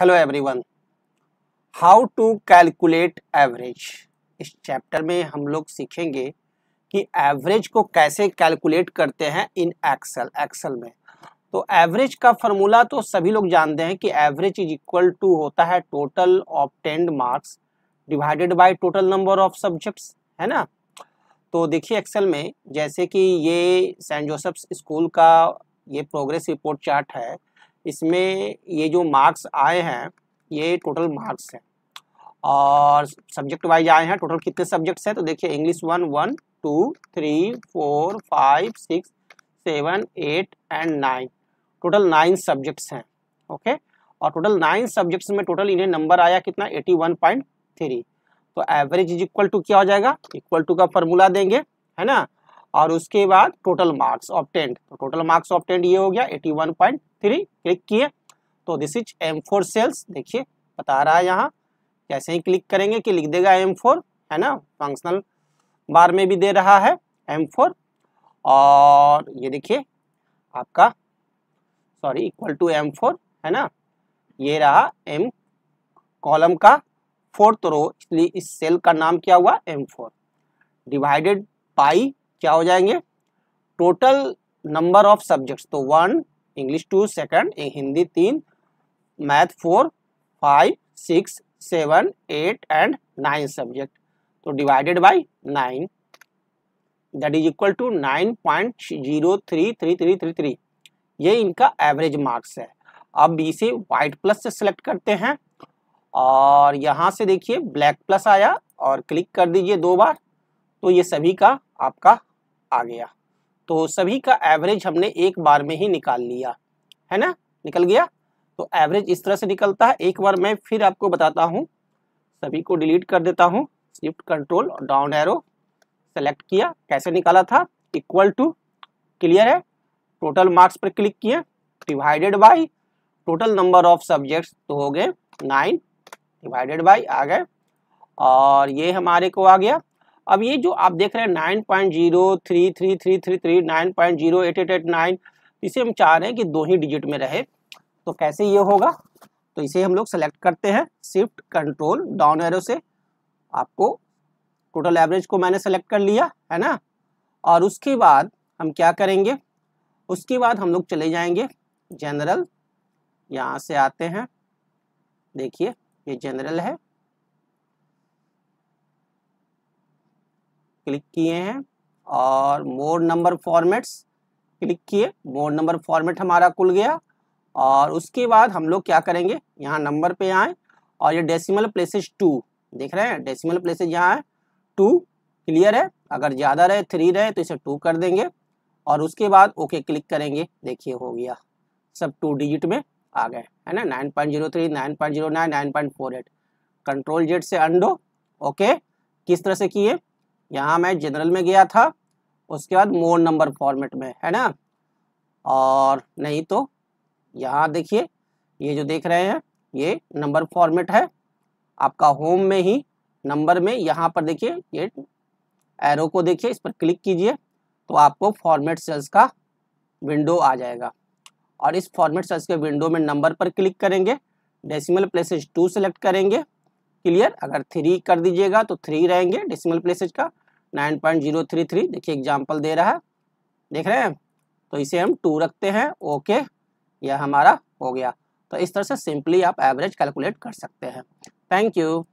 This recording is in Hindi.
hello everyone how to calculate average इस चैप्टर में हम लोग सीखेंगे कि एवरेज को कैसे कैलकुलेट करते हैं इन एक्सेल एक्सेल में तो एवरेज का फॉर्मूला तो सभी लोग जानते हैं कि एवरेज इज इक्वल टू होता है टोटल ऑफ टेंड marks divided by total number of subjects है ना तो देखिए एक्सेल में जैसे कि ये सेंट जोसेफ्स स्कूल का ये प्रोग्रेस रिपोर्ट चार्ट है इसमें ये जो मार्क्स आए हैं ये टोटल मार्क्स हैं और सब्जेक्ट वाइज आए हैं टोटल कितने सब्जेक्ट्स हैं तो देखिए English one one two three four five six seven eight and nine total nine subjects हैं ओके और टोटल नाइन सब्जेक्ट्स में टोटल इन्हें नंबर आया कितना एटी वन पॉइंट थ्री तो एवरेज इज इक्वल टू क्या हो जाएगा इक्वल टू का फॉर्मूला देंगे है ना और उसके बाद टोटल मार्क्स ऑप्टेंड तो टोटल मार्क्स ऑप्टेंड ये हो गया eighty one point three click किए तो this is M four cells देखिए बता रहा है यहाँ जैसे ही क्लिक करेंगे कि लिख देगा एम फोर है ना फंक्शनल बार में भी दे रहा है एम फोर और ये देखिए आपका sorry equal to M four है ना ये रहा एम कॉलम का फोर्थ रो इसलिए इस सेल का नाम क्या हुआ एम फोर डिवाइडेड बाई क्या हो जाएंगे टोटल नंबर ऑफ सब्जेक्ट्स तो one English two second Hindi तीन math four five six seven eight and nine subject तो divided by nine that is equal to nine point zero three three three three three ये इनका एवरेज मार्क्स है अब इसे वाइट प्लस से सिलेक्ट करते हैं और यहाँ से देखिए ब्लैक प्लस आया और क्लिक कर दीजिए दो बार तो ये सभी का आपका आ गया तो सभी का एवरेज हमने एक बार में ही निकाल लिया है ना निकल गया तो एवरेज इस तरह से निकलता है एक बार मैं फिर आपको बताता हूँ सभी को डिलीट कर देता हूँ स्विफ्ट कंट्रोल और डाउन एरो सेलेक्ट किया कैसे निकाला था इक्वल टू क्लियर है टोटल मार्क्स पर क्लिक किया divided by total number of subjects तो हो गए नाइन डिवाइडेड बाई आ गए और ये हमारे को आ गया अब ये जो आप देख रहे हैं nine point zero three three three three three nine point zero eight eight eight nine इसे हम चाह रहे हैं कि दो ही डिजिट में रहे तो कैसे ये होगा तो इसे हम लोग सेलेक्ट करते हैं शिफ्ट कंट्रोल डाउन एरो से आपको टोटल एवरेज को मैंने सेलेक्ट कर लिया है ना और उसके बाद हम क्या करेंगे उसके बाद हम लोग चले जाएंगे जनरल यहाँ से आते हैं देखिए ये जनरल है क्लिक किए हैं और मोर नंबर फॉर्मेट्स क्लिक किए मोर नंबर फॉर्मेट हमारा खुल गया और उसके बाद हम लोग क्या करेंगे यहाँ नंबर पे आए और ये डेसिमल प्लेसेस टू देख रहे हैं डेसिमल प्लेसेस यहाँ है टू क्लियर है अगर ज़्यादा रहे थ्री रहे तो इसे टू कर देंगे और उसके बाद ओके क्लिक करेंगे देखिए हो गया सब टू डिजिट में आ गए है ना nine point zero three nine point zero nine nine point four eight control Z से अंडो ओके किस तरह से किए यहाँ मैं जनरल में गया था उसके बाद मोड नंबर फॉर्मेट में है ना और नहीं तो यहाँ देखिए ये जो देख रहे हैं ये नंबर फॉर्मेट है आपका होम में ही नंबर में यहाँ पर देखिए ये एरो को देखिए इस पर क्लिक कीजिए तो आपको फॉर्मेट सेल्स का विंडो आ जाएगा और इस फॉर्मेट सेल्स के विंडो में नंबर पर क्लिक करेंगे डेसिमल प्लेसेस टू सेलेक्ट करेंगे क्लियर अगर थ्री कर दीजिएगा तो थ्री रहेंगे डेसिमल प्लेसेज का nine point zero three three देखिए एग्जाम्पल दे रहा है देख रहे हैं तो इसे हम टू रखते हैं ओके यह हमारा हो गया तो इस तरह से सिंपली आप एवरेज कैलकुलेट कर सकते हैं थैंक यू